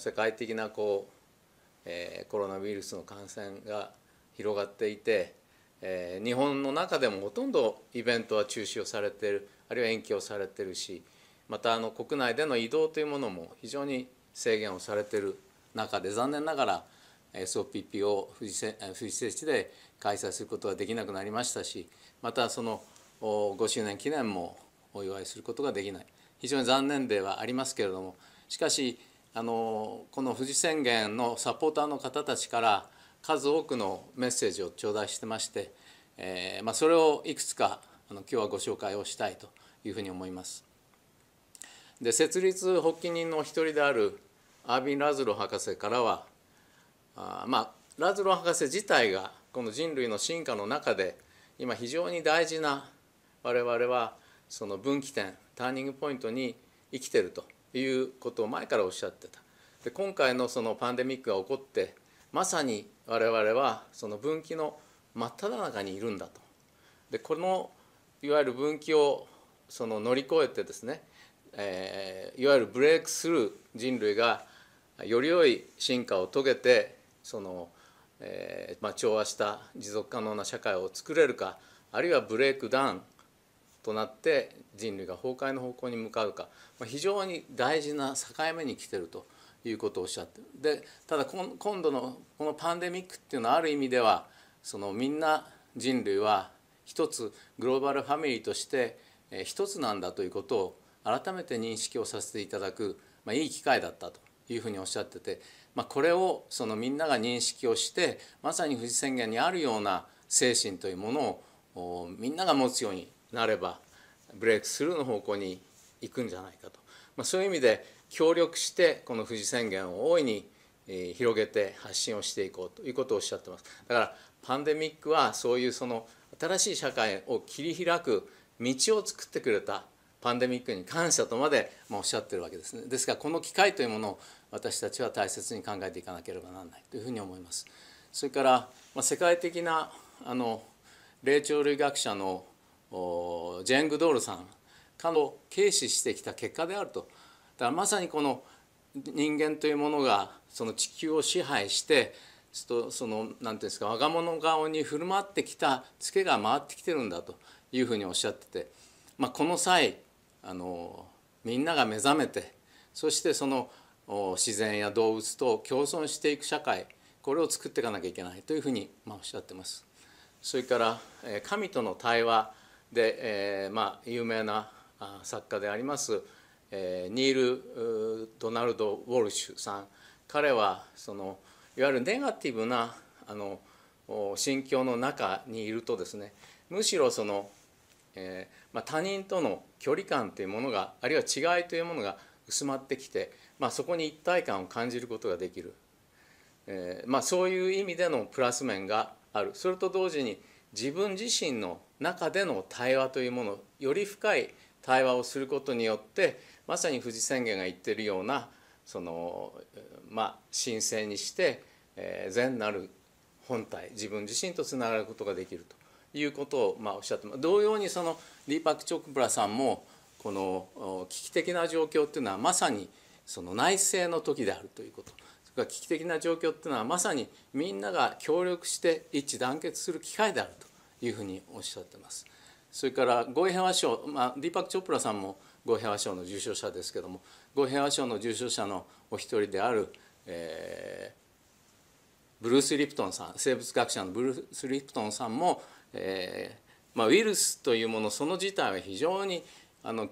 世界的なこう、えー、コロナウイルスの感染が広がっていて、えー、日本の中でもほとんどイベントは中止をされているあるいは延期をされているしまたあの国内での移動というものも非常に制限をされている中で残念ながら SOPP を富士富士聖地で開催することができなくなりましたしまたその5周年記念もお祝いすることができない非常に残念ではありますけれどもしかしあのこの富士宣言のサポーターの方たちから数多くのメッセージを頂戴してまして、えーまあ、それをいくつかあの今日はご紹介をしたいというふうに思います。で設立発起人の一人であるアービン・ラズロ博士からはあまあラズロ博士自体がこの人類の進化の中で今非常に大事な我々はその分岐点ターニングポイントに生きてるということを前からおっしゃってたで今回のそのパンデミックが起こってまさに我々はその分岐の真っ只中にいるんだとでこのいわゆる分岐をその乗り越えてですね、えー、いわゆるブレイクスルー人類がより良い進化を遂げてその、えーまあ、調和した持続可能な社会を作れるかあるいはブレイクダウンとなって人類が崩壊の方向に向かうか、非常に大事な境目に来てるということをおっしゃってでただ今度のこのパンデミックっていうのはある意味ではそのみんな人類は一つグローバルファミリーとして一つなんだということを改めて認識をさせていただく、まあ、いい機会だったというふうにおっしゃってて、まあ、これをそのみんなが認識をしてまさに富士宣言にあるような精神というものをみんなが持つようになればブレイクスルーの方向に行くんじゃないかと、まあ、そういう意味で協力してこの富士宣言を大いに広げて発信をしていこうということをおっしゃってますだからパンデミックはそういうその新しい社会を切り開く道を作ってくれたパンデミックに感謝とまで、まおっしゃってるわけですねですからこの機会というものを私たちは大切に考えていかなければならないというふうに思いますそれから、ま世界的なあの霊長類学者のジェングドールさん彼を軽視してきた結果であるとだからまさにこの人間というものがその地球を支配してちょっとその何て言うんですか我が物顔に振る舞ってきたツケが回ってきてるんだというふうにおっしゃってて、まあ、この際あのみんなが目覚めてそしてその自然や動物と共存していく社会これを作っていかなきゃいけないというふうに、まあ、おっしゃってます。それから神との対話で、えー、まあ有名な作家であります、えー、ニール・ドナルド・ウォルシュさん彼はそのいわゆるネガティブなあの心境の中にいるとですねむしろその、えーまあ、他人との距離感というものがあるいは違いというものが薄まってきて、まあ、そこに一体感を感じることができる、えーまあ、そういう意味でのプラス面があるそれと同時に自分自身の中での対話というものより深い対話をすることによってまさに富士宣言が言っているようなそのまあ神聖にして、えー、善なる本体自分自身とつながることができるということを、まあ、おっしゃって同様にそのリーパク・チョクプラさんもこの危機的な状況っていうのはまさにその内政の時であるということが危機的な状況っていうのはまさにみんなが協力して一致団結する機会であるというふうにおっしゃってます。それからゴー平和賞、まあ、ディーパク・チョプラさんもゴー平和賞の受賞者ですけどもゴー平和賞の受賞者のお一人である、えー、ブルース・リプトンさん生物学者のブルース・リプトンさんも、えーまあ、ウイルスというものその自体は非常にあの、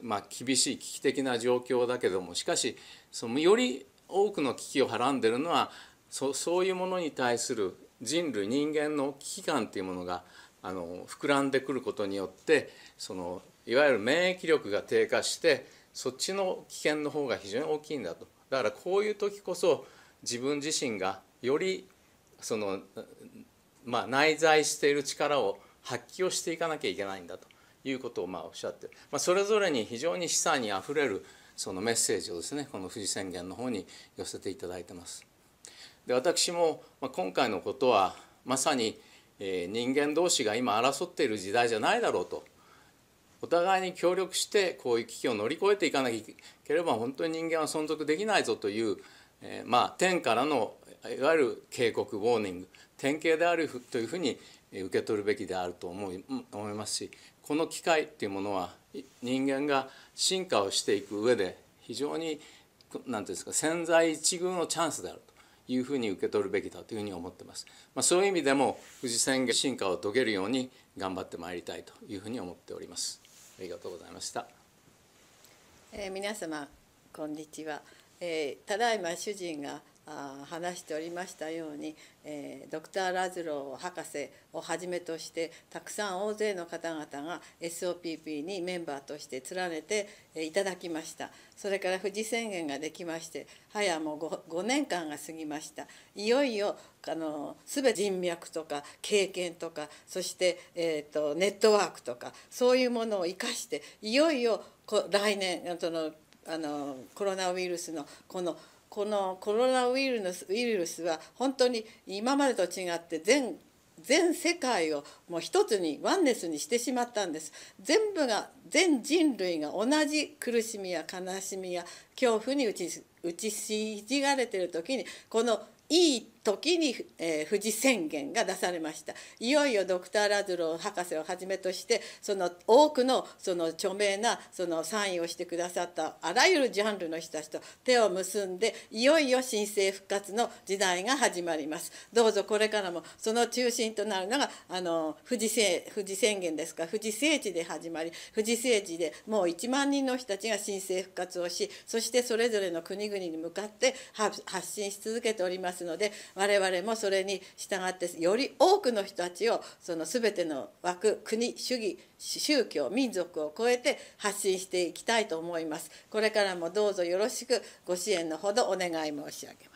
まあ、厳しい危機的な状況だけどもしかしそのより多くの危機をはらんでるのはそそういうものに対する人類人間の危機感というものがあの膨らんでくることによってそのいわゆる免疫力が低下してそっちの危険の方が非常に大きいんだとだからこういう時こそ自分自身がよりその、まあ、内在している力を発揮をしていかなきゃいけないんだということをまあおっしゃってまあ、それぞれに非常に示唆にあふれるそのメッセージをですねこの富士宣言の方に寄せていただいてます。で私も今回のことはまさに人間同士が今争っている時代じゃないだろうとお互いに協力してこういう危機を乗り越えていかなければ本当に人間は存続できないぞという、えまあ天からのいわゆる警告ウォーニング典型であるというふうに受け取るべきであると思い思いますしこの機会っていうものは人間が進化をしていく上で非常に何ていうんですか潜在一遇のチャンスであるというふうに受け取るべきだというふうに思ってます、まあ、そういう意味でも富士宣言進化を遂げるように頑張ってまいりたいというふうに思っておりますありがとうございました、えー、皆様こんにちは、えー、ただいま主人が話しておりましたように、えー、ドクター・ラズロー博士をはじめとしてたくさん大勢の方々が SOPP にメンバーとして連ねていただきましたそれから富士宣言ができまして早もう 5, 5年間が過ぎましたいよいよあの全て人脈とか経験とかそして、えーと、ネットワークとかそういうものを生かしていよいよ来年そのあのコロナウイルスのこのこのコロナウイルスウイルスは本当に今までと違って全全世界をもう一つにワンネスにしてしまったんです全部が全人類が同じ苦しみや悲しみや恐怖に打ち打ちしじがれてる時にこの「いい」時に、えー、富士宣言が出されましたいよいよドクター・ラズロー博士をはじめとしてその多くのその著名なそのサインをしてくださったあらゆるジャンルの人たちと手を結んでいよいよ新生復活の時代が始まりますどうぞこれからもその中心となるのがあの富士富士宣言ですか富士聖地で始まり富士聖地でもう1万人の人たちが新生復活をしそしてそれぞれの国々に向かって発信し続けておりますので我々もそれに従ってより多くの人たちをその全ての枠国主義宗教民族を超えて発信していきたいと思いますこれからもどうぞよろしくご支援のほどお願い申し上げます